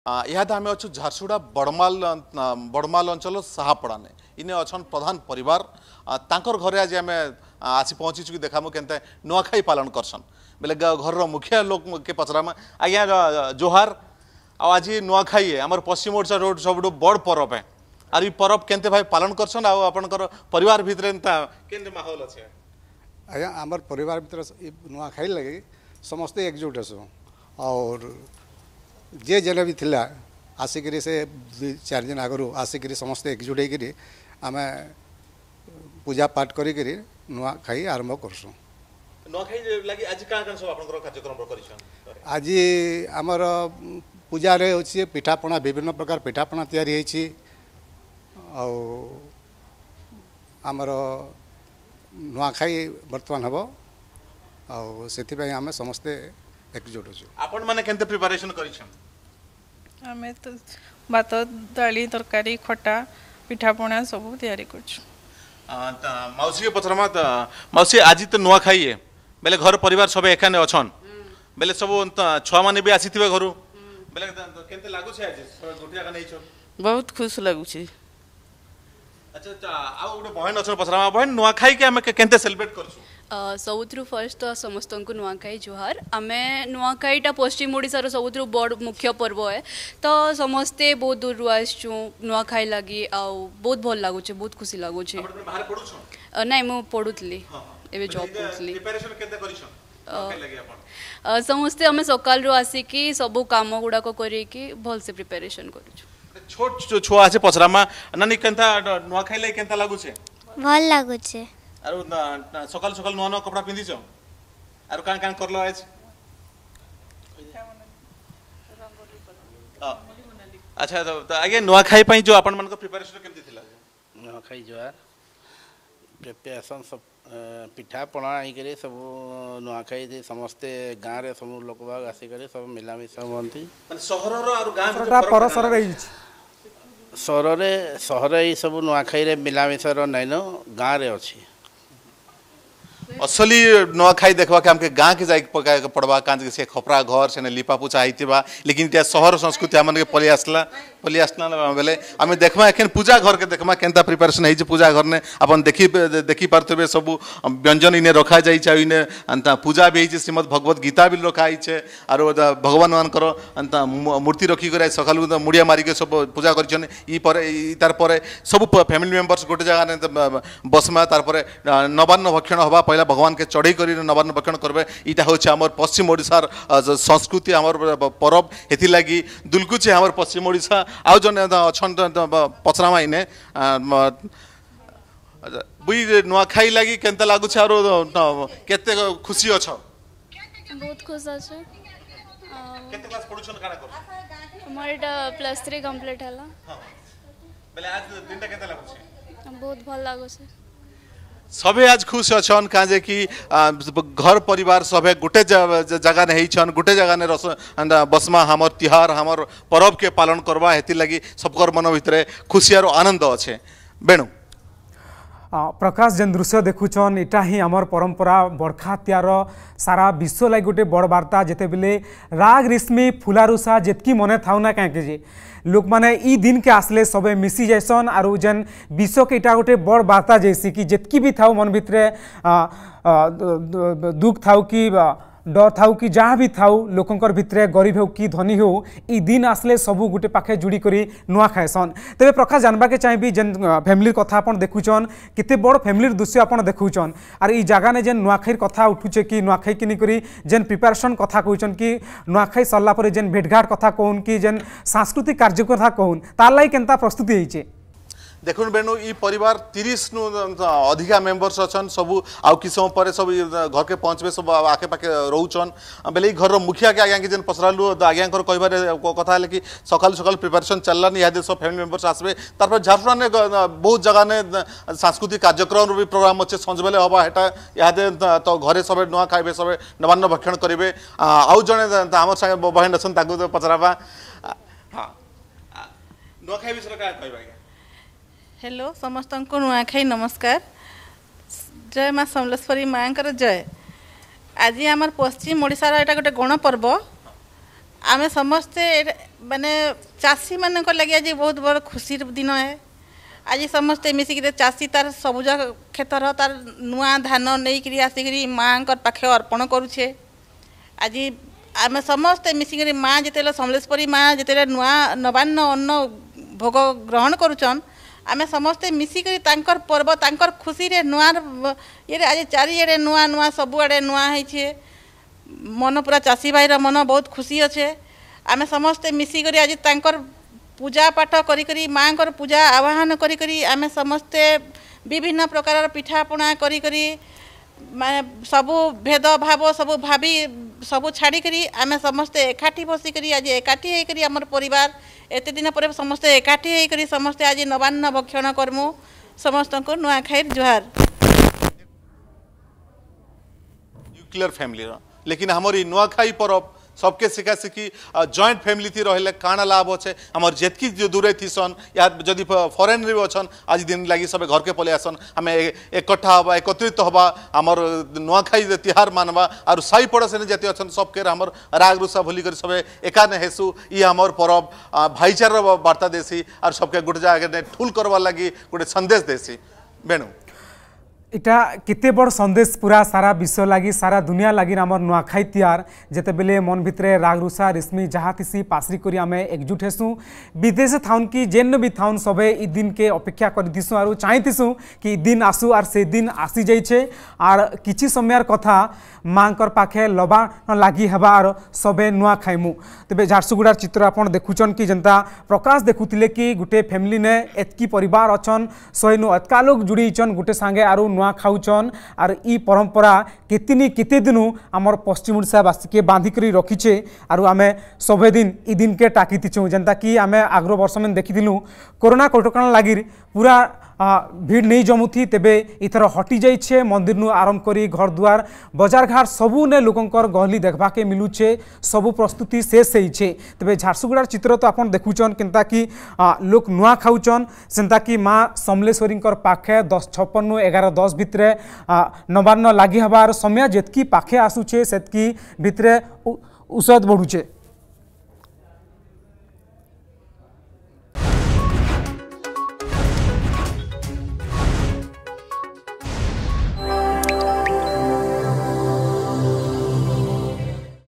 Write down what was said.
ଏହାଦେ ଆମେ ଅଛୁ ଝାରସୁଗୁଡ଼ା ବଡ଼ମାଲ ବଡ଼ମାଲ ଅଞ୍ଚଳ ସାହାପଡ଼ାନେ ଇନେ ଅଛନ୍ ପ୍ରଧାନ ପରିବାର ତାଙ୍କର ଘରେ ଆଜି ଆମେ ଆସି ପହଞ୍ଚିଛୁ କି ଦେଖାମୁ କେନ୍ତା ନୂଆଖାଇ ପାଳନ କରସନ୍ ବେଲେ ଘରର ମୁଖିଆ ଲୋକକେ ପଚରାମା ଆଜ୍ଞା ଜୋହାର ଆଉ ଆଜି ନୂଆଖାଇ ଆମର ପଶ୍ଚିମ ଓଡ଼ିଶା ରୋଡ଼ ସବୁଠୁ ବଡ଼ ପରବ ହେ ଆର୍ ଇ ପରବ କେନ୍ତେ ଭାଇ ପାଳନ କରସନ୍ ଆଉ ଆପଣଙ୍କର ପରିବାର ଭିତରେ ଏନ୍ତା କେନ୍ତେ ମାହୋଲ ଅଛେ ଆଜ୍ଞା ଆମର ପରିବାର ଭିତରେ ନୂଆଖାଇ ଲାଗି ସମସ୍ତେ ଏକଜୁଟ ଅଛୁ ଆଉ ଯିଏ ଯେନେ ବି ଥିଲା ଆସିକିରି ସେ ଦୁଇ ଚାରି ଦିନ ଆଗରୁ ଆସିକିରି ସମସ୍ତେ ଏକଜୁଟ ହେଇକିରି ଆମେ ପୂଜା ପାଠ କରିକିରି ନୂଆଖାଇ ଆରମ୍ଭ କରୁଛୁଁ ଆଜି ଆମର ପୂଜାରେ ହେଉଛି ପିଠାପଣା ବିଭିନ୍ନ ପ୍ରକାର ପିଠାପଣା ତିଆରି ହେଇଛି ଆଉ ଆମର ନୂଆଖାଇ ବର୍ତ୍ତମାନ ହେବ ଆଉ ସେଥିପାଇଁ ଆମେ ସମସ୍ତେ ଏକଜୁଟ ଅଛୁ ଆପଣମାନେ କେମିତି ପ୍ରିପାରେସନ୍ କରିଛନ୍ତି ଆମେ ତ ଭାତ ଡାଲି ତରକାରୀ ଖଟା ପିଠାପଣା ସବୁ ତିଆରି କରୁଛୁ ମାଉସୀକେ ପଥରମା ମାଉସୀ ଆଜି ତ ନୂଆ ଖାଇଏ ବେଲେ ଘର ପରିବାର ସବୁ ଏକାନେ ଅଛନ୍ ବେଲେ ସବୁ ଛୁଆମାନେ ବି ଆସିଥିବେ ଘରୁ ବେଲେ କେମିତି ଲାଗୁଛି ଆଜି ଗୋଟେ ଜାଗା ନେଇଛ ବହୁତ ଖୁସି ଲାଗୁଛି ଆଚ୍ଛା ଆଉ ଗୋଟେ ବହେନ ଅଛନ୍ ପଥରମା ବହେନ ନୂଆ ଖାଇକି ଆମେ କେମିତି ସେଲିବ୍ରେଟ୍ କରୁଛୁ ସବୁଥିରୁ ଫାର୍ଷ୍ଟ ତ ସମସ୍ତଙ୍କୁ ନୂଆଖାଇ ଜୁହାର ଆମେ ନୂଆଖାଇଟା ପଶ୍ଚିମ ଓଡ଼ିଶାର ସବୁଥିରୁ ବଡ଼ ମୁଖ୍ୟ ପର୍ବ ଏ ତ ସମସ୍ତେ ବହୁତ ଦୂରରୁ ଆସିଛୁ ନୂଆଖାଇ ଲାଗି ଆଉ ବହୁତ ଭଲ ଲାଗୁଛି ବହୁତ ଖୁସି ଲାଗୁଛି ନାଇଁ ମୁଁ ପଢ଼ୁଥିଲି ଏବେ ଜବ୍ କରୁଥିଲି ସମସ୍ତେ ଆମେ ସକାଳରୁ ଆସିକି ସବୁ କାମ ଗୁଡ଼ାକ କରିକି ଭଲସେ ପ୍ରିପାରେସନ୍ କରୁଛୁ ଛୋଟ ଛୁଆ ଅଛି ପଚରାମା ନାନୀ କେନ୍ତା ନୂଆଖାଇ ଲାଗି କେନ୍ତା ଲାଗୁଛେ ଭଲ ଲାଗୁଛେ আর সকাল সকাল নূয়া নূয়া কপড়া পিঁধিছ আর কাণ কাণ করল আজ আচ্ছা আগে নূয়াখাই পাই যে আপনার প্রিপারেশন কেমতি লা ନୂଆଖାଇ ଜୁହାର ପ୍ରିପାରେସନ୍ ପିଠାପଣା ହେଇକରି ସବୁ ନୂଆଖାଇ ସମସ୍ତେ ଗାଁରେ ସବୁ ଲୋକବାଗ ଆସିକରି ସବୁ ମିଲାମିଶା ହୁଅନ୍ତି ସହରରେ ସହର ଏଇ ସବୁ ନୂଆଖାଇରେ ମିଲାମିଶାର ନାଇଁନ ଗାଁରେ ଅଛି असली नुआखाई देखबाक हमके गाँव के जाके पड़वा कांच से खपरा घर से लिपा पूछा होता लेकिन इतना सहर संस्कृति आम पलि आसला पलि आसला बेले आम देखमा एखन पूजा घर के देखमा के प्रिपेरेसन हो पूजा घर ने अपन देखी देखी पारे सब व्यंजन इन्हें रखा जाए पूजा भी होती श्रीमद भगवत गीता भी रखाई है आर भगवान मानकर अंता मूर्ति रखिक सकाल मुड़िया मारिके सब पूजा कर सब फैमिली मेम्बर्स गोटे जगह बसमा तार नवान्न भक्षण हवा पहला ভগবানকে চড়াই করে নবান্ন বক্ষণ করবে এটা হচ্ছে আমার পশ্চিম ওড়িশার সংস্কৃতি আমার পরব এথিলাগি দুলকুচি আমার পশ্চিম ওড়িশা আউ জন অছন পচরামা ইনে বুই নুয়াখাই লাগি কেনতা লাগুছে আর কেতে খুশি অছ বহুত খুশ আছে কেতে ক্লাস পড়ুছন কানা করছ আমার এটা প্লাস 3 কমপ্লিট হলা হ্যাঁ বলে আজ দিনটা কেতে লাগুছে বহুত ভাল লাগুছে সবে আজ খুশ অছন কাজে কি ঘর পরিবার সবে গোটে জাগানে নে হইছন গোটে জাগানে নে বসমা আমার তিহার আমার পরবকে পালন করবা হেতি লাগি সবকর মন ভিতরে খুশি আর আনন্দ আছে বেণু प्रकाश जेन दृश्य देखुन इटा ही आमर परंपरा बड़खात्यार सारा विश्व लाइक गोटे बड़ बार्ता जिते बेले राग रिश्मी फुलारुसा जितकी मन थाउना कहीं लोक मैंने ई दिन के आसले सबे मिसी जैसन आर जेन विश्व के इटा गोटे बड़ बार्ता जैसी कि जितकी भी थाऊ मन भितर दुख थाऊ कि ଡର ଥାଉ କି ଯାହା ବି ଥାଉ ଲୋକଙ୍କର ଭିତରେ ଗରିବ ହେଉ କି ଧନୀ ହେଉ ଇ ଦିନ ଆସିଲେ ସବୁ ଗୋଟେ ପାଖେ ଯୁଡ଼ି କରି ନୂଆ ଖାଏସନ୍ ତେବେ ପ୍ରକାଶ ଜାନବାକେ ଚାହିଁବି ଯେନ୍ ଫ୍ୟାମିଲି କଥା ଆପଣ ଦେଖୁଛନ୍ କେତେ ବଡ଼ ଫ୍ୟାମିଲିର ଦୃଶ୍ୟ ଆପଣ ଦେଖୁଛନ୍ ଆର୍ ଇ ଜାଗାନେ ଯେନ୍ ନୂଆଖାଇର କଥା ଉଠୁଛେ କି ନୂଆଖାଇ କି ନେଇକରି ଯେନ୍ ପ୍ରିପାରେସନ୍ କଥା କହୁଛନ୍ କି ନୂଆଖାଇ ସରିଲା ପରେ ଯେନ୍ ଭେଟଘାଟ କଥା କହୁନ୍ କି ଯେନ୍ ସାଂସ୍କୃତିକ କାର୍ଯ୍ୟ କଥା କହୁନ୍ ତାର୍ ଲାଗି କେନ୍ତା ପ୍ରସ୍ତୁତି ହେଇଛେ দেখুন বেণু ই পরিবার তিরিশ নু অধিকা মেম্বর্স অছন সবু আউ কি সময় পরে সব ঘরকে পৌঁছবে সব আখে পাখে রহুছন বেলে এই ঘরর মুখিয়াকে আজ্ঞাকে যেন পচরালু আজ্ঞাঙ্কর কহবার কথা হলে কি সকাল সকাল প্রিপারেসন চালানি ইহাদে সব ফ্যামিলি মেম্বর্স আসবে তারপর ঝারসুণানে বহু জায়গানে সাংস্কৃতিক কার্যক্রমর বি প্রোগ্রাম অছে সঞ্জবেলে হবা হেটা ইহাদে তো ঘরে সবে নূয়া খাইবে সবে নবান্ন ভক্ষণ করবে আউ জনে আমার সাথে বহেন অছেন তাকে পচরাবা হ্যাঁ নূয়া খাইবে সেটা কাহ কহবা আজ্ঞা ହ୍ୟାଲୋ ସମସ୍ତଙ୍କୁ ନୂଆଖାଇ ନମସ୍କାର ଜୟ ମା ସମଲେଶ୍ୱରୀ ମାଙ୍କର ଜୟ ଆଜି ଆମର ପଶ୍ଚିମ ଓଡ଼ିଶାର ଏଇଟା ଗୋଟେ ଗଣପର୍ବ ଆମେ ସମସ୍ତେ ମାନେ ଚାଷୀମାନଙ୍କ ଲାଗି ଆଜି ବହୁତ ବଡ଼ ଖୁସିର ଦିନ ଏ ଆଜି ସମସ୍ତେ ମିଶିକିରି ଚାଷୀ ତାର ସବୁଜ କ୍ଷେତର ତାର ନୂଆ ଧାନ ନେଇକିରି ଆସିକିରି ମାଆଙ୍କର ପାଖେ ଅର୍ପଣ କରୁଛେ ଆଜି ଆମେ ସମସ୍ତେ ମିଶିକିରି ମା ଯେତେବେଳେ ସମଲେଶ୍ୱରୀ ମା ଯେତେବେଳେ ନୂଆ ନବାନ୍ନ ଅନ୍ନ ଭୋଗ ଗ୍ରହଣ କରୁଛନ୍ ଆମେ ସମସ୍ତେ ମିଶିକରି ତାଙ୍କର ପର୍ବ ତାଙ୍କର ଖୁସିରେ ନୂଆ ଇଏରେ ଆଜି ଚାରିଆଡ଼େ ନୂଆ ନୂଆ ସବୁଆଡ଼େ ନୂଆ ହେଇଛେ ମନ ପୁରା ଚାଷୀ ଭାଇର ମନ ବହୁତ ଖୁସି ଅଛେ ଆମେ ସମସ୍ତେ ମିଶିକରି ଆଜି ତାଙ୍କର ପୂଜା ପାଠ କରିକରି ମାଆଙ୍କର ପୂଜା ଆବାହନ କରିକରି ଆମେ ସମସ୍ତେ ବିଭିନ୍ନ ପ୍ରକାରର ପିଠାପଣା କରିକରି ମାନେ ସବୁ ଭେଦଭାବ ସବୁ ଭାବି ସବୁ ଛାଡ଼ିକରି ଆମେ ସମସ୍ତେ ଏକାଠି ବସିକରି ଆଜି ଏକାଠି ହେଇକରି ଆମର ପରିବାର ଏତେ ଦିନ ପରେ ସମସ୍ତେ ଏକାଠି ହେଇକରି ସମସ୍ତେ ଆଜି ନବାନ୍ନ ଭକ୍ଷଣ କର୍ମୁ ସମସ୍ତଙ୍କୁ ନୂଆଖାଇର ଜୁହାର ନ୍ୟୁକ୍ଲିୟର ଫ୍ୟାମିଲିର ଲେକିନ ଆମର ଏଇ ନୂଆଖାଇ ପରବ सबके शिखासी कि जॉइंट फैमिली थी रहिले काण लाभ अच्छे आमर जेतकी जो दूरे थीसन या जदि फरेन भी अच्छन आज दिन लगी सब घर के पलि आसन आम एकट्ठा हवा एकत्रित हवा आमर नुआखाई तिहार मानवा आर साई पड़ोसन जति अच्छन सबके आमर राग रुसा भूलिक सब एका ने हेसु ये आमर परब भाईचार बार्ता देसी आर सबके गोटे जगह ठुल करवार लगी गोटे सन्देश देसी बेणु इटा केते बड़ संदेश पूरा सारा विश्व लगी सारा दुनिया लगी आम नुआखाई तिहार जितेबेले मन भितर राग रुषा रिश्मी जहाँ थी पासरी कर आम एकजुट हेसुँ विदेश थाउन कि जेन भी थाउन सबे ई दिन के अपेक्षा कर दिसुँ आर चाहतीसुँ कि दिन आसू आर से दिन आसी जाइए आर किसी समय कथा माँ पाखे लबा न लगी हवा सबे नुआ खाइमु तेज झारसुगुड़ार चित्र आप देखुन कि जनता प्रकाश देखुले कि गोटे फैमिली ने एतकी पर अच्छन शहे नु एतका लोग जोड़ीचन गोटे सांगे आर ନୂଆ ଖାଉଛନ୍ ଆର୍ ଇ ପରମ୍ପରା କେତେନି କେତେ ଦିନୁ ଆମର ପଶ୍ଚିମ ଓଡ଼ିଶାବାସୀକେ ବାନ୍ଧିକରି ରଖିଛେ ଆରୁ ଆମେ ସଭେ ଦିନ ଇ ଦିନକେ ଟାକିଥିଛୁଁ ଯେନ୍ତାକି ଆମେ ଆଗ୍ର ବର୍ଷ ମାନେ ଦେଖିଥିଲୁ କରୋନା କଟକଣା ଲାଗି ପୁରା ভিড় নেই জমুথি তেবে এথর হটি যাইছে মন্দির নু আরম্ভ করে ঘরদুয়ার বজারঘাট সবুনে লোকঙ্কর গহলি দেখবাকে মিলুছে সবু প্রস্তুতি শেষ হয়েছে তেবে ঝারসুগুড়ার চিত্র তো আপনার দেখুছন কেনতা কি লোক নূয়া খাউছন সেন্তা কি মা সমলেশ্বরীঙ্কর পাখে দশ ছপন নু এগার দশ ভিতরে নবান্ন লাগি হবার সময় যেতকি পাখে আসুছে সেতকি ভিতরে ঔষধ বড়ুছে